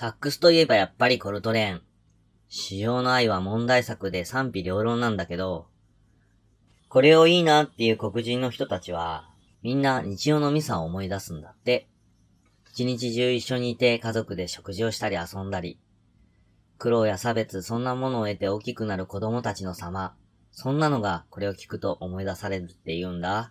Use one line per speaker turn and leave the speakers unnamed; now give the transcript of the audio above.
サックスといえばやっぱりコルトレーン。使用の愛は問題作で賛否両論なんだけど、これをいいなっていう黒人の人たちは、みんな日曜のミサを思い出すんだって。一日中一緒にいて家族で食事をしたり遊んだり。苦労や差別、そんなものを得て大きくなる子供たちの様。そんなのがこれを聞くと思い出されるって言うんだ。